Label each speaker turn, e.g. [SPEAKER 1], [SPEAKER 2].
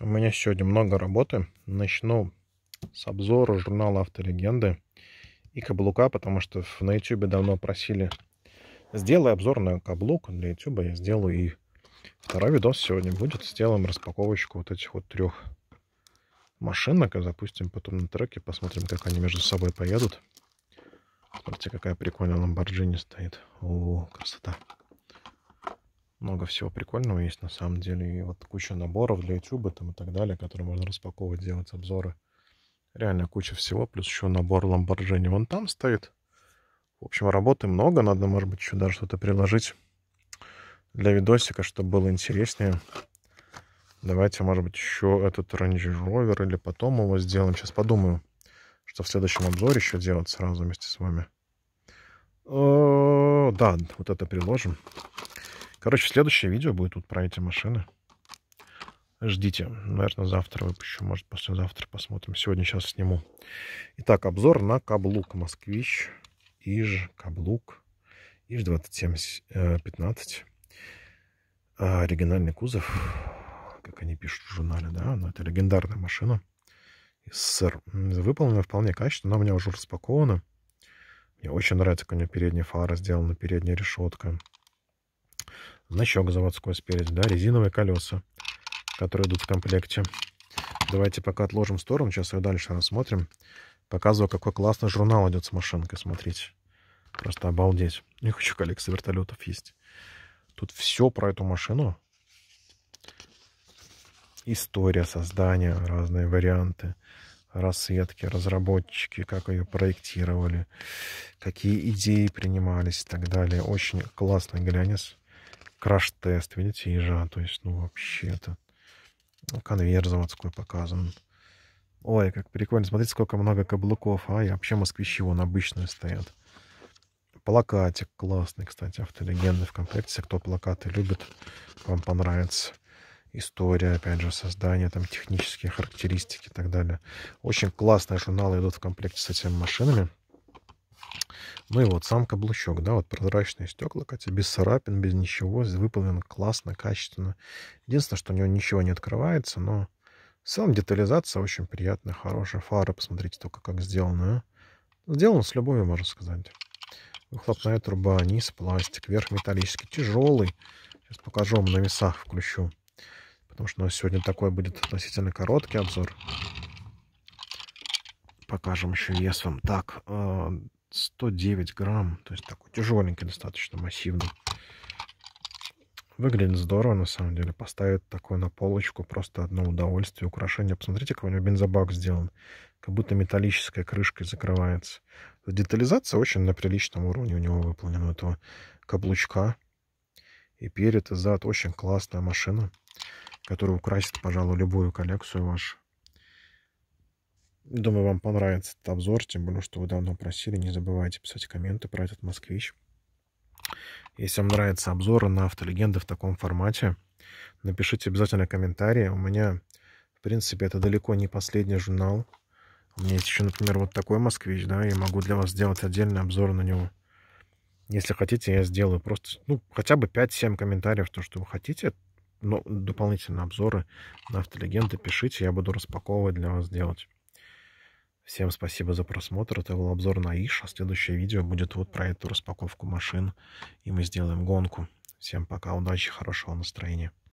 [SPEAKER 1] У меня сегодня много работы. Начну с обзора журнала «Автолегенды» и каблука, потому что на YouTube давно просили сделай обзор на каблук для YouTube. Я сделаю и второй видос сегодня будет. Сделаем распаковочку вот этих вот трех машинок, а запустим потом на треке, посмотрим, как они между собой поедут. Смотрите, какая прикольная ламборджини стоит. О, красота много всего прикольного есть на самом деле. И вот куча наборов для YouTube там и так далее, которые можно распаковывать, делать обзоры. Реально куча всего. Плюс еще набор Lamborghini вон там стоит. В общем, работы много. Надо, может быть, еще даже что-то приложить для видосика, чтобы было интереснее. Давайте, может быть, еще этот Range Rover или потом его сделаем. Сейчас подумаю, что в следующем обзоре еще делать сразу вместе с вами. О, э, да, вот это приложим. Короче, следующее видео будет вот про эти машины. Ждите. Наверное, завтра выпущу. Может, послезавтра посмотрим. Сегодня сейчас сниму. Итак, обзор на каблук Москвич. Иж каблук. Иж 2715. Э, а, оригинальный кузов. Как они пишут в журнале, да? Но это легендарная машина. СССР. Выполнена вполне качественно. Она у меня уже распакована. Мне очень нравится, как у нее передняя фара сделана, передняя решетка. Значок заводской спереди, да, резиновые колеса, которые идут в комплекте. Давайте пока отложим в сторону, сейчас ее дальше рассмотрим. Показываю, какой классный журнал идет с машинкой, смотрите. Просто обалдеть. У них еще коллекция вертолетов есть. Тут все про эту машину. История создания, разные варианты, рассветки, разработчики, как ее проектировали, какие идеи принимались и так далее. Очень классный глянец краш-тест, видите, ежа, то есть, ну, вообще-то. Ну, конвейер заводской показан. Ой, как прикольно, смотрите, сколько много каблуков. А, и вообще москвичи вон обычные стоят. Плакатик классный, кстати, автолегенды в комплекте. Кто плакаты любит, вам понравится. История, опять же, создание, там технические характеристики и так далее. Очень классные журналы идут в комплекте с этими машинами. Ну и вот сам каблучок, да, вот прозрачные стекла, кстати, без царапин, без ничего, выполнен классно, качественно. Единственное, что у него ничего не открывается, но в целом детализация очень приятная, хорошая. Фара, посмотрите только, как сделана. сделано с любовью, можно сказать. Выхлопная труба, низ пластик, верх металлический, тяжелый. Сейчас покажу вам на весах, включу. Потому что у нас сегодня такой будет относительно короткий обзор покажем еще вес вам. Так, э, 109 грамм. То есть такой тяжеленький, достаточно массивный. Выглядит здорово, на самом деле. Поставить такое на полочку, просто одно удовольствие, украшение. Посмотрите, какой у него бензобак сделан. Как будто металлической крышкой закрывается. Детализация очень на приличном уровне у него выполнена, у этого каблучка. И перед, и зад. Очень классная машина, которая украсит, пожалуй, любую коллекцию вашу. Думаю, вам понравится этот обзор, тем более, что вы давно просили. Не забывайте писать комменты про этот москвич. Если вам нравятся обзоры на автолегенды в таком формате, напишите обязательно комментарии. У меня, в принципе, это далеко не последний журнал. У меня есть еще, например, вот такой москвич, да, я могу для вас сделать отдельный обзор на него. Если хотите, я сделаю просто, ну, хотя бы 5-7 комментариев, то, что вы хотите, но дополнительные обзоры на автолегенды пишите, я буду распаковывать для вас делать. Всем спасибо за просмотр. Это был обзор на Иш. А следующее видео будет вот про эту распаковку машин. И мы сделаем гонку. Всем пока, удачи, хорошего настроения.